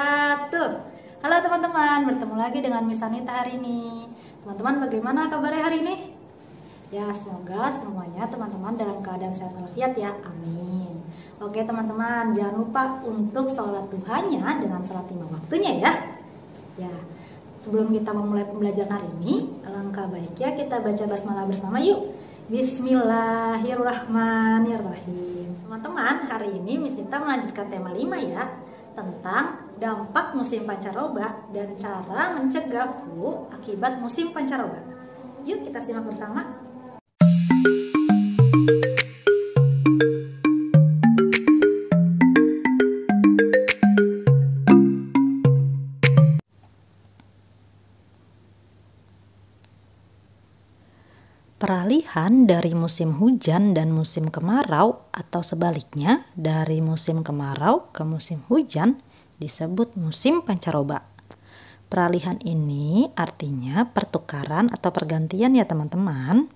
wabarakatuh Halo teman-teman, bertemu lagi dengan Miss Anita hari ini Teman-teman bagaimana kabarnya hari ini? Ya semoga semuanya teman-teman dalam keadaan sehat walafiat ya, amin Oke teman-teman, jangan lupa untuk sholat Tuhannya dengan sholat lima waktunya ya Ya, sebelum kita memulai pembelajaran hari ini Alangkah baiknya kita baca basmalah bersama yuk Bismillahirrahmanirrahim Teman-teman, hari ini Miss Anita melanjutkan tema 5 ya Tentang dampak musim pancaroba dan cara mencegah flu akibat musim pancaroba. Yuk kita simak bersama. Peralihan dari musim hujan dan musim kemarau, atau sebaliknya, dari musim kemarau ke musim hujan, disebut musim pancaroba. Peralihan ini artinya pertukaran atau pergantian ya teman-teman.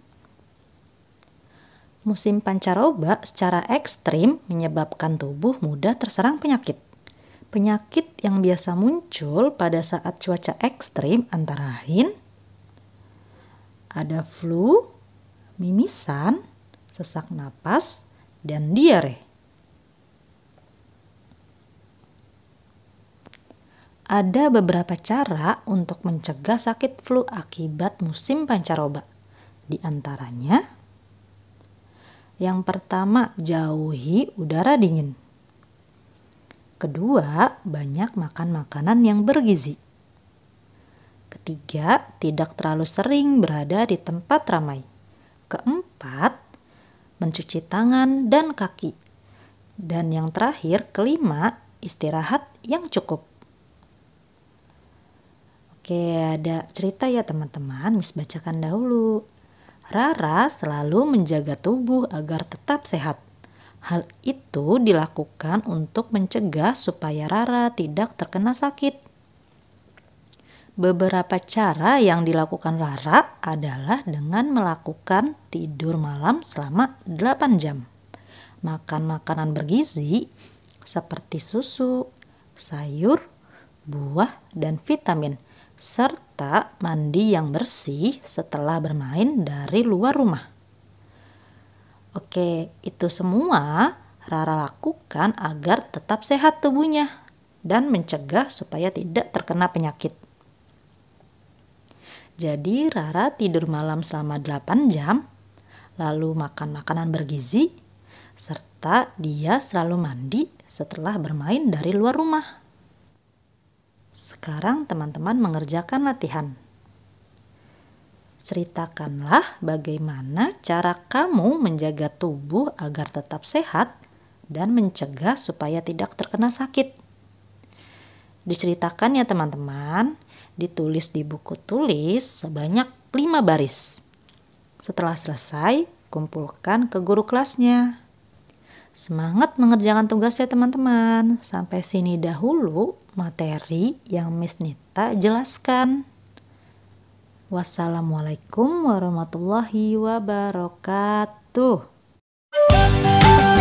Musim pancaroba secara ekstrim menyebabkan tubuh mudah terserang penyakit. Penyakit yang biasa muncul pada saat cuaca ekstrim antara lain ada flu, mimisan, sesak napas, dan diare. Ada beberapa cara untuk mencegah sakit flu akibat musim pancaroba. Di antaranya, yang pertama, jauhi udara dingin. Kedua, banyak makan makanan yang bergizi. Ketiga, tidak terlalu sering berada di tempat ramai. Keempat, mencuci tangan dan kaki. Dan yang terakhir, kelima, istirahat yang cukup. Oke, ada cerita ya teman-teman, Miss bacakan dahulu. Rara selalu menjaga tubuh agar tetap sehat. Hal itu dilakukan untuk mencegah supaya Rara tidak terkena sakit. Beberapa cara yang dilakukan Rara adalah dengan melakukan tidur malam selama 8 jam. Makan makanan bergizi seperti susu, sayur, buah, dan vitamin – serta mandi yang bersih setelah bermain dari luar rumah. Oke, itu semua Rara lakukan agar tetap sehat tubuhnya dan mencegah supaya tidak terkena penyakit. Jadi Rara tidur malam selama 8 jam, lalu makan makanan bergizi, serta dia selalu mandi setelah bermain dari luar rumah. Sekarang teman-teman mengerjakan latihan. Ceritakanlah bagaimana cara kamu menjaga tubuh agar tetap sehat dan mencegah supaya tidak terkena sakit. Diceritakan ya teman-teman, ditulis di buku tulis sebanyak 5 baris. Setelah selesai, kumpulkan ke guru kelasnya. Semangat mengerjakan tugas ya teman-teman. Sampai sini dahulu materi yang Miss Nita jelaskan. Wassalamualaikum warahmatullahi wabarakatuh.